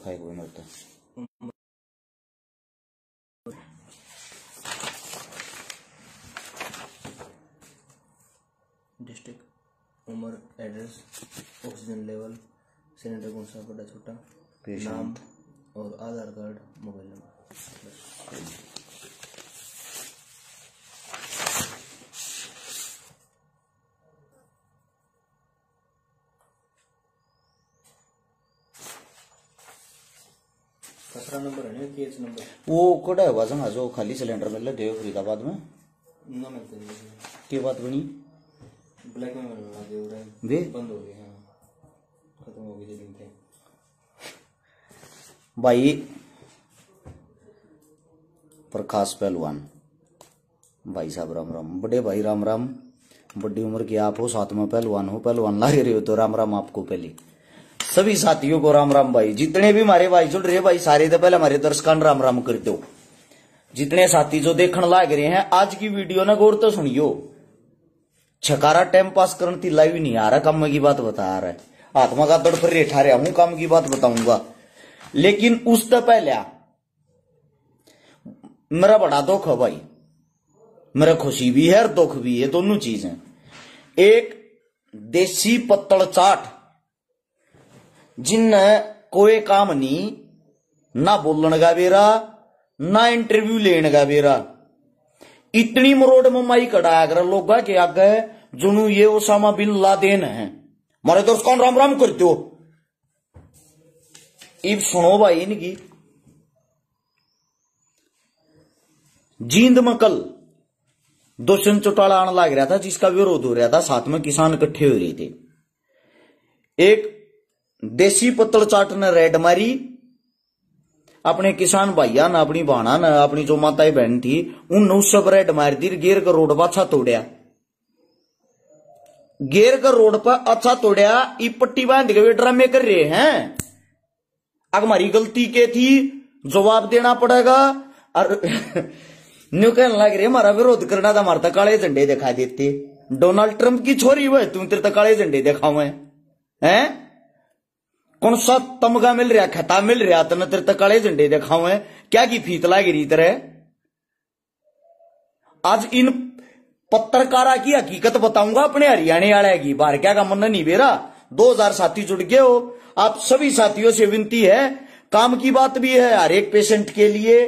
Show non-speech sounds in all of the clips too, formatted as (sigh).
है કોઈ तो डिस्ट्रिक्ट उम्र एड्रेस ऑक्सीजन लेवल सिलेंडर कौन सा बड़ा छोटा नाम और आधार कार्ड मोबाइल नंबर वो कड़ा है वजन आज खाली सिलेंडर मिल रहा है देव फरीदाबाद में क्या बात बनी ब्लैक में मिल रहा देव बंद हो गए हाँ। खत्म हो गई भाई प्रकाश पहलवान भाई साहब राम राम बड़े भाई राम राम बड़ी उम्र के आप हो साथ में पहलवान हो पहलवान ला रहे हो तो राम राम आपको पहले सभी साथियों को राम राम भाई जितने भी मारे भाई जुड़ रहे भाई सारे तो पहले हमारे दर्शकान राम राम कर दो जितने साथी जो देखने लाग रहे हैं आज की वीडियो ना गौर तो सुनियो छकारा टाइम पास करने थी लाइव नहीं आ रहा काम की बात बता रहा है आत्मा का तड़ पर रेठा रहा हूं काम की बात बताऊंगा लेकिन उस तो पहले मेरा बड़ा दुख है भाई मेरा खुशी भी है और दुख भी है दोनों चीज है एक देसी पत्तल चाट जिन कोई काम नहीं ना बोलन का बेरा ना इंटरव्यू लेने का बेरा इतनी मरोड में कड़ाया कर लोग के आगे जुनू ये ओसामा बिन लादेन है मारे दोस्त कौन राम राम करते हो इब सुनो भाई इनकी जींद में कल दुष्यंत चौटाला आने लग रहा था जिसका विरोध हो रहा था साथ में किसान इकट्ठे हो रहे थे एक देसी पत्तल चाट ने रेड मारी अपने किसान भाइया ने अपनी भाणा ने अपनी जो माता बहन थी उन सब रेड मार दी गेर का रोड पर अच्छा तोड़िया गेर का रोड पर अच्छा तोड़िया ई पट्टी बांध के ड्रामे कर रहे हैं अब हमारी गलती के थी जवाब देना पड़ेगा और (laughs) न्यू कहने लग रही हमारा विरोध करना था हमारे तो काले झंडे दिखा देते डोनाल्ड ट्रंप की छोरी हुए तुम तेरे तो काले झंडे दिखाओ है? कौन सा तमगा मिल रहा खता मिल रहा तने तेरे तक काले झंडे दिखाओ है क्या की फीतला गिरी तरह आज इन पत्रकारा की हकीकत बताऊंगा अपने हरियाणा वाले की बाहर क्या का मन नहीं बेरा दो हजार साथी जुड़ गए हो आप सभी साथियों से विनती है काम की बात भी है हर एक पेशेंट के लिए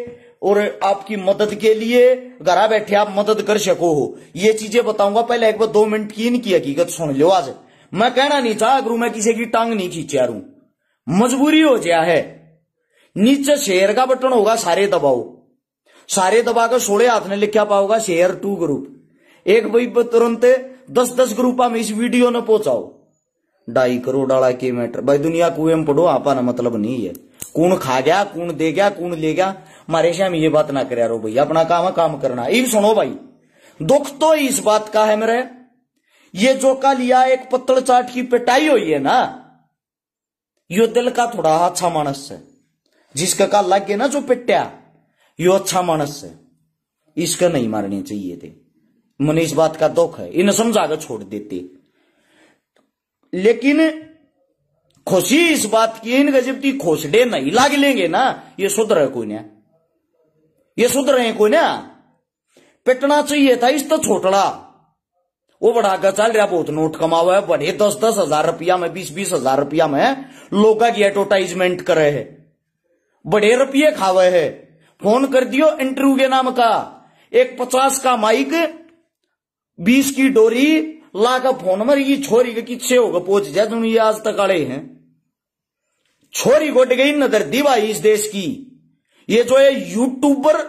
और आपकी मदद के लिए घर बैठे आप मदद कर सको हो ये चीजें बताऊंगा पहले एक बार दो मिनट की इनकी हकीकत सुन लो आज मैं कहना नहीं चाह गुरु मैं किसी की टांग नहीं खींचा रू मजबूरी हो गया है नीचे शेयर का बटन होगा सारे दबाओ सारे दबा कर सोड़े हाथ ने लिखा पाओगा शेयर टू ग्रुप एक भाई तुरंत दस दस ग्रुप में इस वीडियो ने पहुंचाओ ढाई करोड़ डाला के मैटर भाई दुनिया कुएं पढ़ो आपा ना मतलब नहीं है कौन खा गया कौन दे गया कौन ले गया से श्याम ये बात ना करे रो भाई अपना काम है काम करना इब सुनो भाई दुख तो इस बात का है मेरे ये जो का लिया एक पत्तल चाट की पिटाई हुई है ना यो दिल का थोड़ा अच्छा मानस है जिसका का लग गया ना जो पिट्या यो अच्छा मानस है इसका नहीं मारने चाहिए थे मन इस बात का दुख है इन्हें समझा कर छोड़ देते लेकिन खुशी इस बात की इन गजबती खोसडे नहीं लाग लेंगे ना ये सुधर कोई ना ये सुधर कोई ना पिटना चाहिए था इस तो छोटड़ा वो बढ़ाकर चल रहा बहुत नोट कमा हुआ है बने दस दस हजार रुपया में बीस बीस हजार रुपया में लोगा की एडवर्टाइजमेंट करे है बड़े रुपये खावे है फोन कर दियो इंटरव्यू के नाम का एक पचास का माइक बीस की डोरी ला का फोन मर ये छोरी के किच्छे होगा पहुंच जाए तुम ये आज तक आड़े हैं छोरी गोट गई नजर दीवाई इस देश की ये जो है यूट्यूबर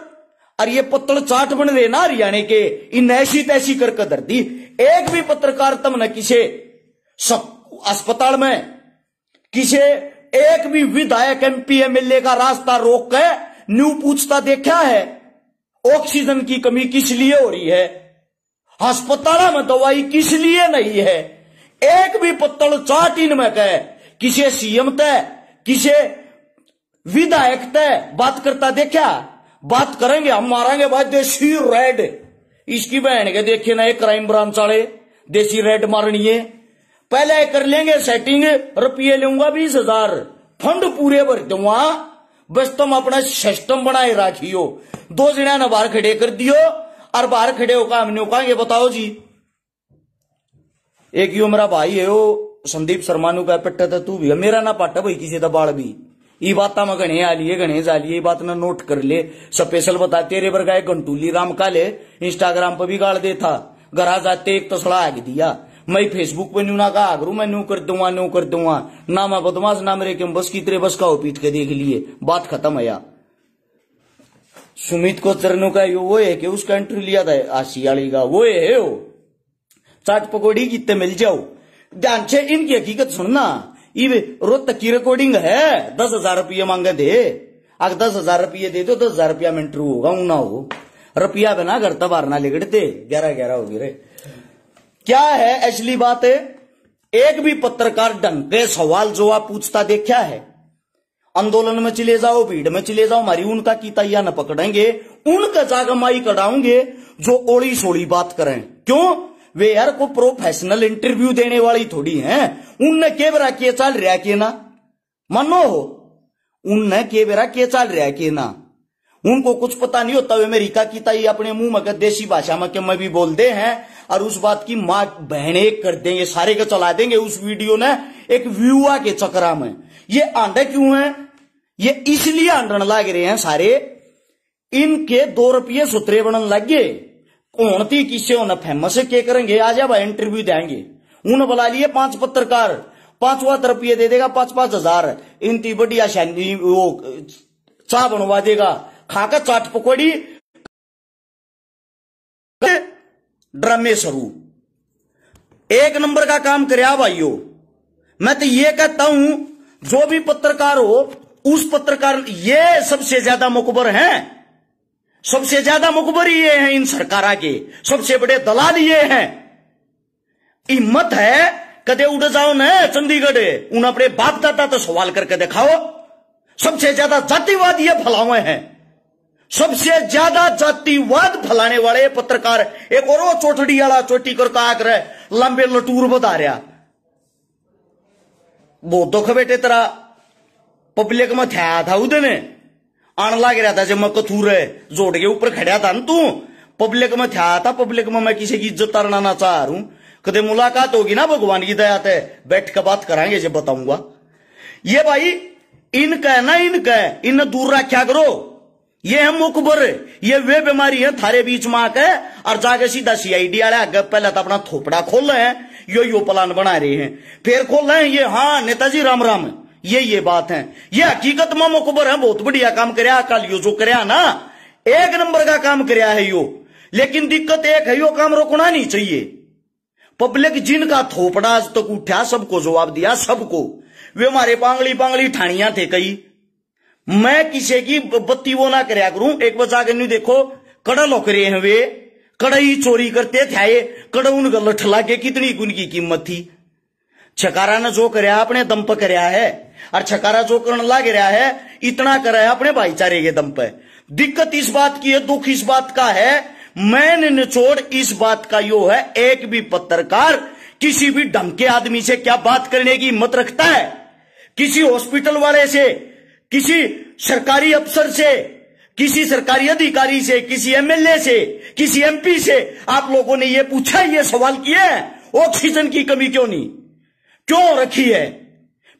और ये पत्तल चाट बन रहे ना हरियाणा के इन ऐसी तैसी करके कर दर्दी एक भी पत्रकार तम न किसे अस्पताल में किसे एक भी विधायक एमपी एमएलए का रास्ता रोक के न्यू पूछता देखा है ऑक्सीजन की कमी किस लिए हो रही है अस्पताल में दवाई किस लिए नहीं है एक भी पत्तल चाट में कह किसे सीएम तय किसे विधायक तय बात करता देखा बात करेंगे हम मारेंगे भाई देशी रेड इसकी बहन के देखे ना ये क्राइम ब्रांच वाले देसी रेड मारनी है पहले कर लेंगे सेटिंग रुपये लूंगा बीस हजार फंड पूरे भर दूंगा बस तुम अपना सिस्टम बनाए राखियो दो जिना ने बाहर खड़े कर दियो और बाहर खड़े होगा हमने कहा ये बताओ जी एक ही मेरा भाई है वो संदीप शर्मा नु पट्टा था तू भी मेरा ना पट्टा भाई किसी का बाल भी ये बात में गणे आलिए गणे ये बात ना नोट कर ले स्पेशल बता तेरे पर गाय घंटूली राम काले इंस्टाग्राम पर भी गाड़ देता घर जाते एक तसड़ा आग दिया मैं फेसबुक पर न्यू ना कहा आगरू मैं न्यू कर दूंगा न्यू कर दूंगा ना मैं बदमाश ना मेरे के बस की तेरे बस का पीट के देख लिए बात खत्म है यार सुमित को चरणों का यो वो है कि उसका एंट्री लिया था आशियाली का वो है चाट पकौड़ी कितने मिल जाओ ध्यान से इनकी हकीकत सुनना इवे रोज तक की रिकॉर्डिंग है दस हजार रुपये मांगे दे अगर दस हजार रुपये दे दो दस हजार रुपया में इंटरव्यू होगा ना हो रुपया बना कर तबार ना लिगड़ते ग्यारह ग्यारह होगी रे क्या है असली बात है एक भी पत्रकार ढंग के सवाल जो आप पूछता देखा है आंदोलन में चले जाओ भीड़ में चले जाओ मारी उनका की तैया न पकड़ेंगे उनका जागमाई कड़ाऊंगे जो ओड़ी सोड़ी बात करें क्यों वे यार को प्रोफेशनल इंटरव्यू देने वाली थोड़ी हैं उनने के बेरा के चाल रहा के ना मनो हो उनने के बेरा के चाल रहा के ना उनको कुछ पता नहीं होता वे मेरी का की ताई अपने मुंह में देसी भाषा में के मैं भी बोल दे हैं और उस बात की माँ बहने कर देंगे सारे के चला देंगे उस वीडियो ने एक व्यूआ के चक्रा में ये आंडे क्यों है ये इसलिए आंडन लाग रहे हैं सारे इनके दो रुपये सुतरे बनने लग गए थी किसे न फेमस क्या करेंगे आजा भाई इंटरव्यू देंगे उन बुला लिए पांच पत्रकार पांचवा तरफ रुपये दे देगा पांच पांच हजार इनती बढ़िया वो चाह बनवा देगा खाकर चाट पकौड़ी ड्रामे शुरू एक नंबर का काम कर भाइयों मैं तो ये कहता हूं जो भी पत्रकार हो उस पत्रकार ये सबसे ज्यादा मुकबर हैं सबसे ज्यादा मुखबरी ये है इन सरकार के सबसे बड़े दलाल ये हैं हिम्मत है कदे उड़ जाओ न चंडीगढ़ उन अपने बाप दादा तो सवाल करके दिखाओ सबसे ज्यादा जातिवाद ये फैलावे हैं सबसे ज्यादा जातिवाद फैलाने वाले पत्रकार एक और चोटड़ी वाला चोटी करता आकर तो लंबे लटूर बता रहा वो दुख बेटे तेरा पब्लिक में था उदने आन लाग रहा था जब मैं कथूर है जोड़ के ऊपर खड़ा था ना तू पब्लिक में था था पब्लिक में मैं किसी की इज्जत तरना ना चाह रू कदे मुलाकात होगी ना भगवान की दया ते बैठ के बात करेंगे जब बताऊंगा ये भाई इनका है ना इनका है इन दूर रखा करो ये है मुखबर ये वे बीमारी है थारे बीच में के और जाके सीधा सीआईडी आया पहले तो अपना थोपड़ा खोल रहे हैं यो यो प्लान बना रहे हैं फिर खोल रहे हैं ये हाँ नेताजी राम राम है ये ये बात है ये हकीकत मामो कुबर है बहुत बढ़िया काम कर जो कर ना एक नंबर का काम कर यो लेकिन दिक्कत एक है यो काम रोकना नहीं चाहिए पब्लिक जिनका थोपड़ा आज तक उठा सबको जवाब दिया सबको वे हमारे पांगली पांगली ठाणिया थे कई मैं किसी की बत्ती वो ना कराया करूं एक बचा के नहीं देखो लोक रहे हैं वे कड़ाई चोरी करते थे कड़उन लठला के कितनी उनकी कीमत थी छकारा ना जो કર્યા આપણે દંપ કર્યા હે और छकारा जो करण लाग रहा है इतना कर है अपने भाईचारे के दम पे दिक्कत इस बात की है दुख इस बात का है मैन निचोड़ इस बात का यो है एक भी पत्रकार किसी भी ढंग के आदमी से क्या बात करने की हिम्मत रखता है किसी हॉस्पिटल वाले से किसी सरकारी अफसर से किसी सरकारी अधिकारी से किसी एमएलए से किसी एमपी से आप लोगों ने ये पूछा ये सवाल किया है ऑक्सीजन की कमी क्यों नहीं क्यों रखी है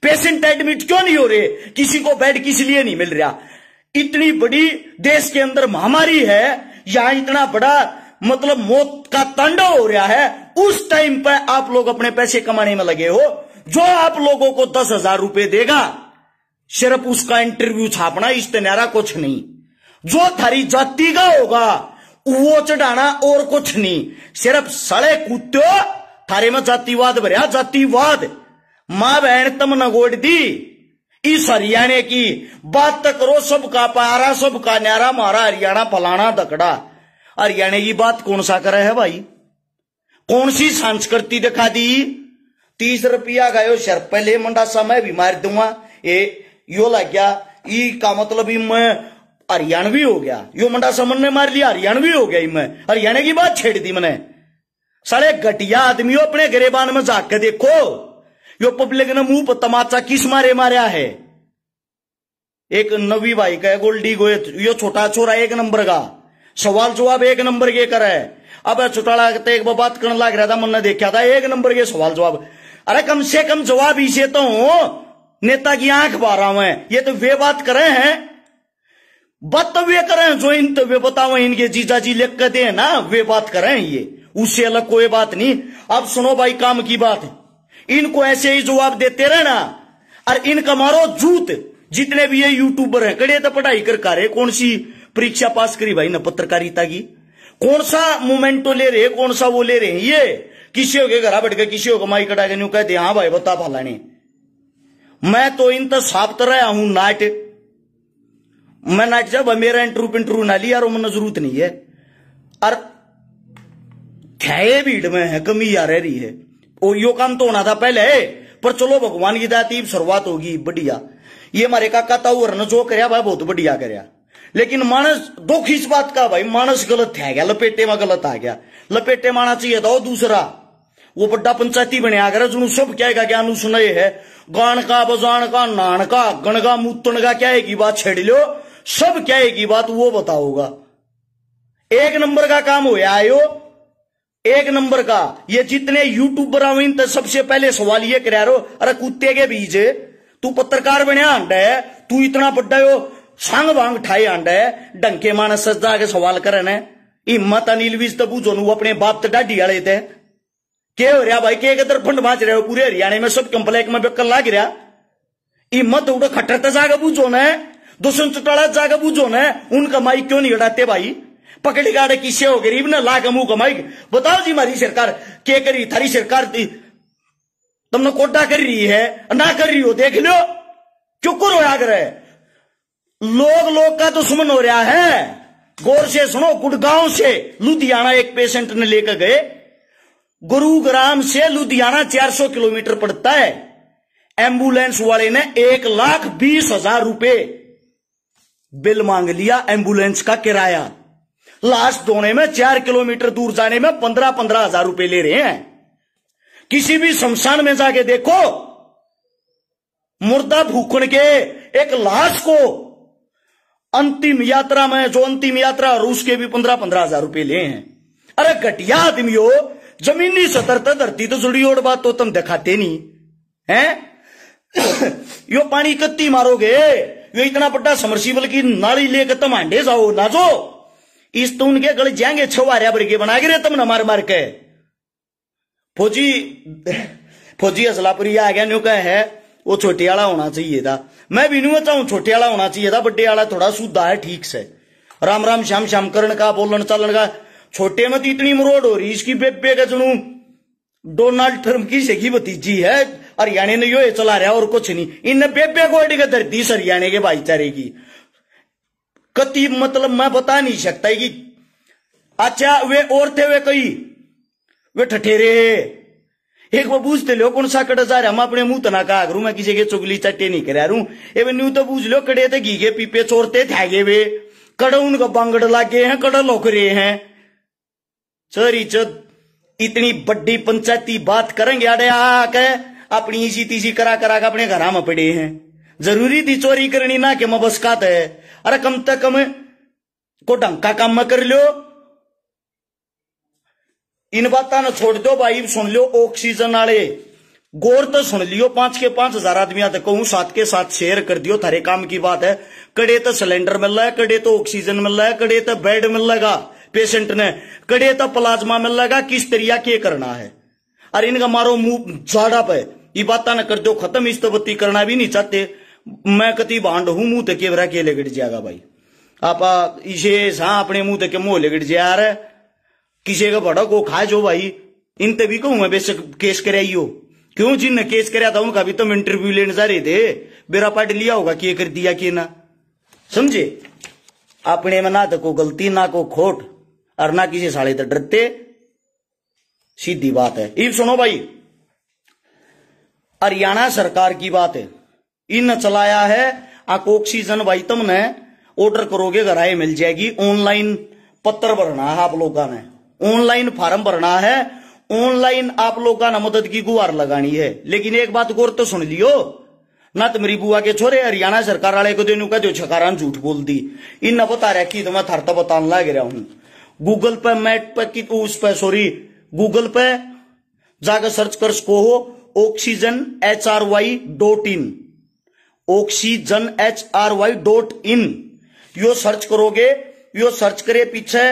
पेशेंट एडमिट क्यों नहीं हो रहे किसी को बेड किस लिए नहीं मिल रहा इतनी बड़ी देश के अंदर महामारी है या इतना बड़ा मतलब मौत का तांडव हो रहा है उस टाइम पर आप लोग अपने पैसे कमाने में लगे हो जो आप लोगों को दस हजार रुपए देगा सिर्फ उसका इंटरव्यू छापना इश्तेनारा कुछ नहीं जो थारी जाति का होगा वो चढ़ाना और कुछ नहीं सिर्फ सड़े कूदते थारे में जातिवाद भरिया जातिवाद मां बहन तम नगोड़ दी इस हरियाणा की बात तक करो सबका सब सबका न्यारा मारा हरियाणा फलाना दकड़ा हरियाणा की बात कौन सा करे है भाई कौन सी संस्कृति दिखा दी तीस रुपया गायो शर पहले मंडा मैं भी मार दूंगा ये यो लग गया ई का मतलब मैं हरियाणवी हो गया यो मंडा मन ने मार लिया हरियाणवी हो गया मैं हरियाणा की बात छेड़ दी मैंने सारे घटिया हो अपने गरीबान में जाग के देखो यो पब्लिक ने मुंह पर तमाचा किस मारे मारा है एक नवी भाई का गोल्डी गोए यो छोटा छोरा एक नंबर का सवाल जवाब एक नंबर के करे अब छोटाला एक बात करने लग रहा था मन ने देखा था एक नंबर के सवाल जवाब अरे कम से कम जवाब इसे तो हो नेता की आंख बारा हूं ये तो वे बात करे हैं बात तो वे जो इन तो वे बताओ इनके जीजा जी लिख कर दे ना वे बात करे ये उससे अलग कोई बात नहीं अब सुनो भाई काम की बात इनको ऐसे ही जवाब देते रहे ना और इनका मारो जूत जितने भी ये यूट्यूबर हैं कड़े तो पढ़ाई कर का कौन सी परीक्षा पास करी भाई ना पत्रकारिता की कौन सा मोमेंटो ले रहे कौन सा वो ले रहे हैं ये किसी के घर बैठ गए किसी को माई कटा के न्यू कहते हाँ भाई बता फाला मैं तो इन तो साफ रहा हूं नाट मैं नाट जब मेरा इंटरव्यू पिंटरव्यू ना लिया यार जरूरत नहीं है और भीड़ में है कमी आ रह रही है और यो काम तो होना था पहले पर चलो भगवान की दाती शुरुआत होगी बढ़िया ये हमारे काका ताऊ और जो कर भाई बहुत बढ़िया कर लेकिन मानस दुख इस बात का भाई मानस गलत है गया लपेटे में गलत आ गया लपेटे में आना चाहिए था दूसरा वो बड़ा पंचायती बने आ गया जो सब क्या क्या अनुसुना है गान का बजान का नान का गण का मुतन का क्या एक बात छेड़ लो सब क्या एक बात वो बताओगा एक नंबर का काम हो आयो एक नंबर का ये जितने यूट्यूबर आवीन तो सबसे पहले सवाल ये कर रो अरे कुत्ते के बीज तू पत्रकार बनया आंडा है तू इतना बड्डा हो सांग वांग ठाए आंडा है डंके मानस सजा के सवाल करन है हिम्मत अनिल विज तबू तो जो अपने बाप तो डाडी आड़े थे के हो रहा भाई के एक फंड बांच रहे हो पूरे हरियाणा में सब कंप्लेक में बेकल ला रहा हिम्मत उठो खटर तो जागा बूझो ना दुष्ण चटाड़ा जागा बूझो ना उनका माई क्यों नहीं हटाते भाई पकड़ी गाड़े किसे हो गरीब ना लाख मुंह कमाई बताओ जी मारी सरकार के करी थारी सरकार थी तुमने कोटा कर रही है ना कर रही हो देख लो चुकुर होया करे लोग लोग का दुश्मन तो हो रहा है गौर से सुनो गुड़गांव से लुधियाना एक पेशेंट ने लेकर गए गुरुग्राम से लुधियाना 400 किलोमीटर पड़ता है एम्बुलेंस वाले ने एक लाख बीस हजार रुपए बिल मांग लिया एम्बुलेंस का किराया लाश धोने में चार किलोमीटर दूर जाने में पंद्रह पंद्रह हजार रुपए ले रहे हैं किसी भी शमशान में जाके देखो मुर्दा भूखण के एक लाश को अंतिम यात्रा में जो अंतिम यात्रा रूस के भी पंद्रह पंद्रह हजार रुपए ले हैं अरे घटिया आदमी हो जमीनी सतर तो धरती तो जुड़ी और बात तो तुम दिखाते नहीं है (coughs) यो पानी कत्ती मारोगे यो इतना बड्डा समरसीबल की नाली लेकर तुम आंडे जाओ नाजो इस तो उनके गल जाएंगे छोवा अब के बना गिरे तुमने मार मार के फौजी फौजी असलापुरी आ गया न्यू कह है वो छोटे आला होना चाहिए था मैं भी नहीं चाहूं छोटे आला होना चाहिए था बड्डे आला थोड़ा सुधा है ठीक से राम राम श्याम श्याम करण का बोलन चालन का छोटे में तो इतनी मरोड हो रही इसकी बेबे का सुनू डोनाल्ड ट्रम्प की सखी भतीजी है हरियाणा ने यो चला रहा और कुछ नहीं इन बेबे को धरती हरियाणा के भाईचारे की कति मतलब मैं बता नहीं सकता कि अच्छा वे और थे वे कई वे ठठेरे एक वो पूछते लो कौन सा कड़ा जा रहा हम अपने मुंह तो ना कहा मैं किसी के चुगली चट्टे नहीं कर रू एवे न्यू तो पूछ लो कड़े थे घी के पीपे चोरते थे वे कड़ा उनका बांगड़ लागे हैं कड़ा लोक रहे हैं चरी चद इतनी बड़ी पंचायती बात करेंगे अरे आके अपनी इसी तीसी करा करा के अपने घर में पड़े हैं जरूरी थी चोरी करनी ना के मबस्कात है अरे कम तक कम को ढंग का काम कर लो इन बातों ने छोड़ दो भाई सुन लो ऑक्सीजन वाले गौर तो सुन लियो पांच के पांच हजार आदमी आते तो कहूं सात के साथ शेयर कर दियो थारे काम की बात है कड़े तो सिलेंडर मिल रहा है कड़े तो ऑक्सीजन मिल रहा है कड़े तो बेड मिल लगा पेशेंट ने कड़े तो प्लाज्मा मिल लगा किस तरिया के करना है अरे इनका मारो मुंह झाड़ा पे ये बात ना कर दो खत्म इस तो करना भी नहीं चाहते मैं कति भांड हूं मुंह तक बरा के लेकर जाएगा भाई आप इसे सा अपने मुंह तक मोह लेकर जा रहा है किसी का बड़ा हो खा जो भाई इन तभी कहूंगा बेशक केस कराइयो क्यों जिनने केस कराया था उनका भी तुम तो इंटरव्यू लेने जा रहे थे बेरा पार्ट लिया होगा कि कर दिया के ना समझे अपने में ना तो को गलती ना को खोट और ना किसी साले तो डरते सीधी बात है इब सुनो भाई हरियाणा सरकार की बात है इन चलाया है आप ऑक्सीजन भाई तुमने ऑर्डर करोगे घर आए मिल जाएगी ऑनलाइन पत्र भरना है आप लोगों ने ऑनलाइन फार्म भरना है ऑनलाइन आप लोग ने मदद की गुहार लगानी है लेकिन एक बात गौर तो सुन लियो ना तो मेरी बुआ के छोरे हरियाणा सरकार वाले को देने का जो छकारा झूठ बोल दी इन बता रहा कि तो मैं थरता तो बताने लग रहा हूं गूगल पे मैट पे कि उस पे सॉरी गूगल पे जाकर सर्च कर सको हो oxygen H R Y dot in oxygen H R Y dot in यो सर्च करोगे यो सर्च करे पीछे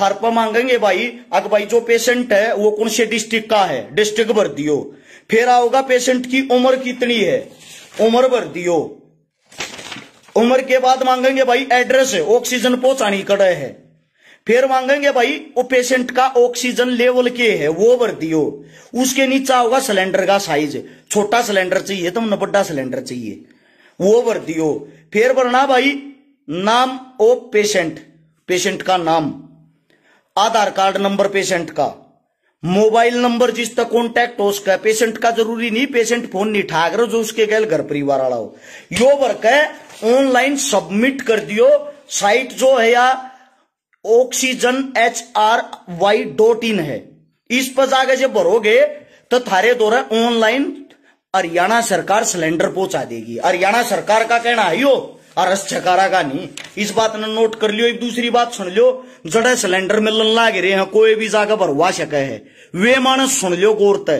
थर्पा मांगेंगे भाई अगर भाई जो पेशेंट है वो कौन से डिस्ट्रिक्ट का है डिस्ट्रिक्ट भर दियो फिर आओगा पेशेंट की उम्र कितनी है उम्र भर दियो उम्र के बाद मांगेंगे भाई एड्रेस है ऑक्सीजन पहुंचानी कड़े है फिर मांगेंगे भाई वो पेशेंट का ऑक्सीजन लेवल के है वो भर दियो उसके नीचे होगा सिलेंडर का साइज छोटा सिलेंडर चाहिए तुमने तो बड़ा सिलेंडर चाहिए वो वर्दी हो फिर वरना भाई नाम ओ पेशेंट पेशेंट का नाम आधार कार्ड नंबर पेशेंट का मोबाइल नंबर जिस तक कॉन्टैक्ट हो उसका पेशेंट का जरूरी नहीं पेशेंट फोन नहीं ठाक रहे जो उसके गए घर परिवार वाला हो यो वर्क है ऑनलाइन सबमिट कर दियो साइट जो है या oxygen H R Y dot in है इस पर जाकर जब भरोगे तो थारे दौरा ऑनलाइन हरियाणा सरकार सिलेंडर पहुंचा देगी हरियाणा सरकार का कहना है यो और रस छकारा का नहीं इस बात ने नोट कर लियो एक दूसरी बात सुन लियो जड़े सिलेंडर मिलन लाग रहे हैं कोई भी जाकर भरवा सके है वे मानस सुन लियो गोरत है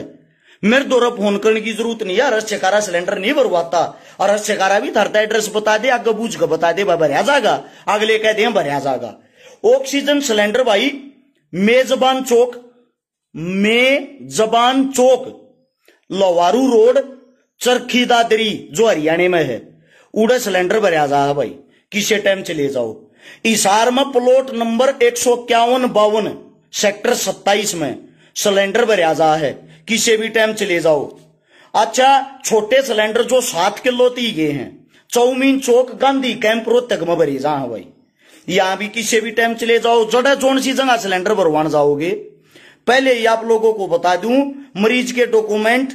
मेरे दौरा फोन करने की जरूरत नहीं है रस छकारा सिलेंडर नहीं भरवाता और रस छकारा भी धरता एड्रेस बता दे आगे बूझ का बता दे भाई भरिया जागा अगले कह दे भरिया जागा ऑक्सीजन सिलेंडर भाई मेजबान चौक मेजबान चौक लोवारू रोड चरखी दादरी जो हरियाणा में है उड़े सिलेंडर भरा जा भाई किसे टाइम चले जाओ इसार में प्लॉट नंबर एक सौ इक्यावन बावन सेक्टर सत्ताईस में सिलेंडर भरिया जा है किसे भी टाइम चले जाओ अच्छा छोटे सिलेंडर जो सात किलो ती गए हैं चौमीन चौक गांधी कैंप रोड तक में भरी जा भाई यहां भी किसी भी टाइम चले जाओ जड़े जोन सी जगह सिलेंडर भरवान जाओगे पहले ही आप लोगों को बता दूं मरीज के डॉक्यूमेंट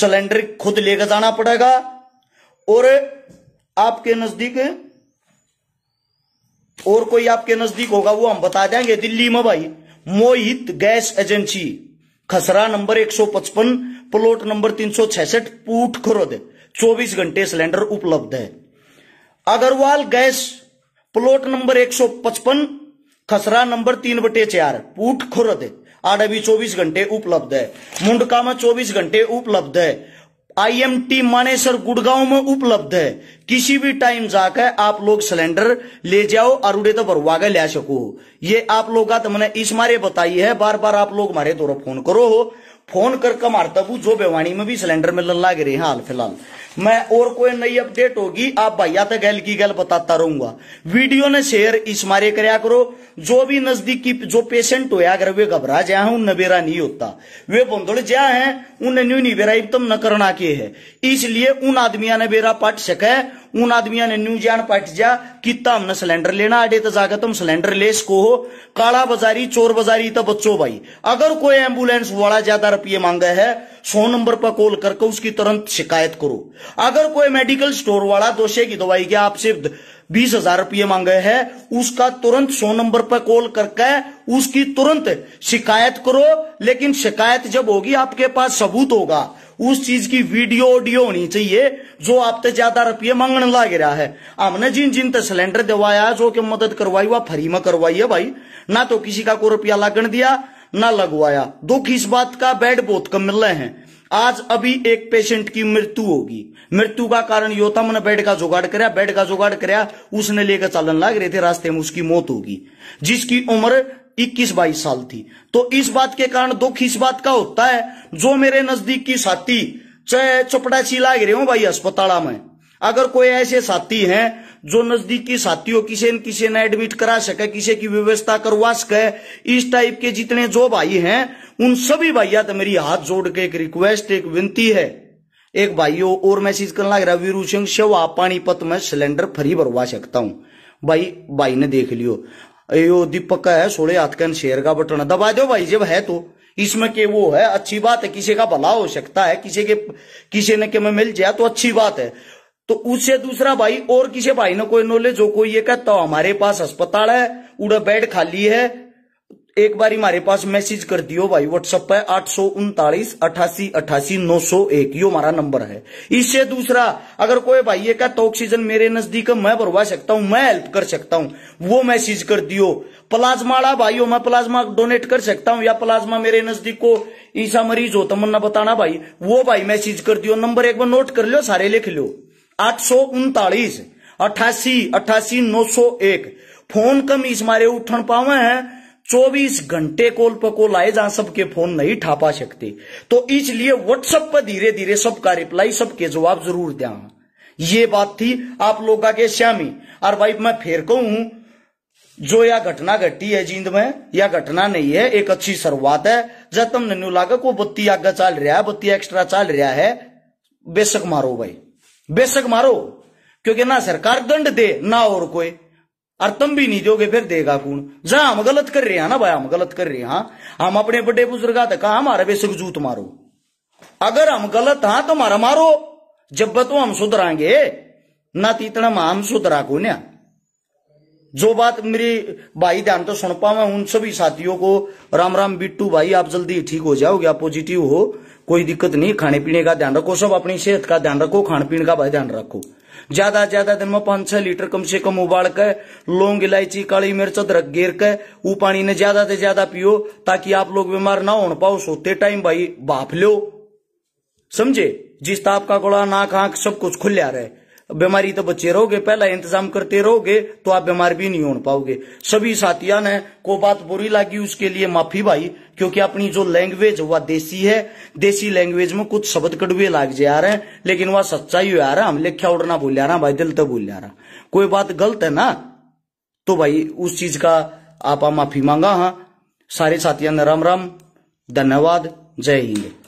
सिलेंडर खुद लेकर जाना पड़ेगा और आपके नजदीक और कोई आपके नजदीक होगा वो हम बता देंगे दिल्ली में भाई मोहित गैस एजेंसी खसरा नंबर 155 प्लॉट नंबर तीन सौ छसठ पूट खुरद चौबीस घंटे सिलेंडर उपलब्ध है अग्रवाल गैस प्लॉट नंबर 155 खसरा नंबर तीन बटे चार पूट खुरद भी चौबीस घंटे उपलब्ध है मुंडका में चौबीस घंटे उपलब्ध है आईएमटी मानेसर गुड़गांव में उपलब्ध है किसी भी टाइम जाकर आप लोग सिलेंडर ले जाओ और उड़े तो भरवा के ले सको ये आप लोग का तो मैंने इस मारे बताई है बार बार आप लोग मारे दोनों तो फोन करो हो फोन कर मारता तबू जो बेवाणी में भी सिलेंडर मिलने लाग रहे हैं हाल फिलहाल मैं और कोई नई अपडेट होगी आप भैया तक गैल की गैल बताता रहूंगा वीडियो ने शेयर इस मारे कराया करो जो भी नजदीकी जो पेशेंट हो अगर वे घबरा जाए हाँ, उन नबेरा नहीं होता वे बंदुड़ जा है उन्हें न्यू बेरा एकदम न करना के है इसलिए उन आदमिया ने बेरा पट सके उन आदमिया ने न्यू जान पट जा कितना हमने सिलेंडर लेना अडे तो जाकर तुम सिलेंडर ले सको हो काला बाजारी चोर बाजारी तो बच्चो भाई अगर कोई एम्बुलेंस वाला ज्यादा रुपये मांगा है सौ नंबर पर कॉल करके उसकी तुरंत शिकायत करो अगर कोई मेडिकल स्टोर वाला दोषे की दवाई के आपसे बीस हजार रुपये मांगे है उसका तुरंत सो नंबर पर कॉल करके उसकी तुरंत शिकायत करो लेकिन शिकायत जब होगी आपके पास सबूत होगा उस चीज की वीडियो ऑडियो होनी चाहिए जो आप ज्यादा रुपये मांगने लग रहा है हमने जिन जिन तक सिलेंडर दवाया जो कि मदद करवाई वह फ्री में करवाई है भाई ना तो किसी का को रुपया लागण दिया ना लगवाया दुख इस बात का बेड बहुत कम मिल रहे हैं आज अभी एक पेशेंट की मृत्यु होगी मृत्यु का कारण था मैंने बेड का जुगाड़ कराया बेड का जुगाड़ कराया उसने लेकर चालन लाग रहे थे रास्ते में उसकी मौत होगी जिसकी उम्र इक्कीस बाईस साल थी तो इस बात के कारण दुख इस बात का होता है जो मेरे नजदीक की साथी चाहे चपटासी लाग रहे हो भाई अस्पताल में अगर कोई ऐसे साथी हैं जो नजदीकी साथियों किसे न किसे न एडमिट करा सके किसी की व्यवस्था करवा सके इस टाइप के जितने जो भाई हैं उन सभी भाइया तो मेरी हाथ जोड़ के एक रिक्वेस्ट एक विनती है एक भाइयों और मैसेज करना लग रहा वीरू सिंह शव आप पानीपत में सिलेंडर फ्री भरवा सकता हूँ भाई भाई ने देख लियो यो दीपक का है सोड़े हाथ का शेयर का बटन दबा दो भाई जब है तो इसमें के वो है अच्छी बात है किसी का भला हो सकता है किसी के किसी ने के में मिल जाए तो अच्छी बात है तो उससे दूसरा भाई और किसी भाई ने कोई नॉलेज हो कोई ये कहता हमारे पास अस्पताल है उड़ा बेड खाली है एक बार हमारे पास मैसेज कर दियो भाई व्हाट्सएप पे आठ सौ उनतालीस अठासी अठासी नौ सौ एक यो हमारा नंबर है इससे दूसरा अगर कोई भाई ये कहता ऑक्सीजन मेरे नजदीक मैं भरवा सकता हूं मैं हेल्प कर सकता हूं वो मैसेज कर दियो भाई हो मैं प्लाज्मा डोनेट कर सकता हूं या प्लाज्मा मेरे नजदीक को ईसा मरीज हो मुन्ना बताना भाई वो भाई मैसेज कर दियो नंबर एक बार नोट कर लो सारे लिख लो आठ सौ उनतालीस अठासी अठासी नौ सौ एक फोन कम इस मारे उठन पावे हैं चौबीस घंटे कॉल पर कॉल आए जहां सबके फोन नहीं ठापा सकते तो इसलिए व्हाट्सएप पर धीरे धीरे सबका रिप्लाई सबके जवाब जरूर दिया ये बात थी आप लोग का के श्यामी और भाई मैं फिर कहू जो यह घटना घटी है जींद में यह घटना नहीं है एक अच्छी शुरुआत है जब तुमने न्यू लागे को बत्ती आगे चल रहा है बत्ती एक्स्ट्रा चल रहा है बेशक मारो भाई बेशक मारो क्योंकि ना सरकार दंड दे ना और कोई और तुम भी नहीं दोगे फिर देगा कौन जहां हम गलत कर रहे हैं ना भाई हम गलत कर रहे हैं हाँ हम अपने बड़े बुजुर्ग तो कहा हमारे बेशक जूत मारो अगर हम गलत हाँ तो हमारा मारो जब बतो हम सुधरांगे ना तीतना तो हम सुधरा को ना जो बात मेरी भाई ध्यान तो सुन पा मैं उन सभी साथियों को राम राम बिट्टू भाई आप जल्दी ठीक हो जाओगे आप पॉजिटिव हो कोई दिक्कत नहीं खाने पीने का ध्यान रखो सब अपनी सेहत का ध्यान रखो खान पीने का ध्यान रखो ज्यादा ज्यादा दिन में पांच छह लीटर कम से कम उबाल कर लौंग इलायची काली मिर्च अदरक गेर कर वो पानी ने ज्यादा से ज्यादा पियो ताकि आप लोग बीमार ना हो पाओ सोते टाइम भाई बाप लो समझे जिस ताप का गोला नाक आंख सब कुछ खुल्या रहे बीमारी तो बचे रहोगे पहला इंतजाम करते रहोगे तो आप बीमार भी नहीं हो पाओगे सभी साथिया ने को बात बुरी लगी उसके लिए माफी भाई क्योंकि अपनी जो लैंग्वेज वह देसी है देसी लैंग्वेज में कुछ शब्द कड़वे लाग जा रहे हैं लेकिन वह सच्चाई हो आ रहा हम लिखा उड़ना भूल जा रहा भाई दिल तो भूल जा रहा कोई बात गलत है ना तो भाई उस चीज का आपा माफी मांगा हाँ सारे साथियों ने राम राम धन्यवाद जय हिंद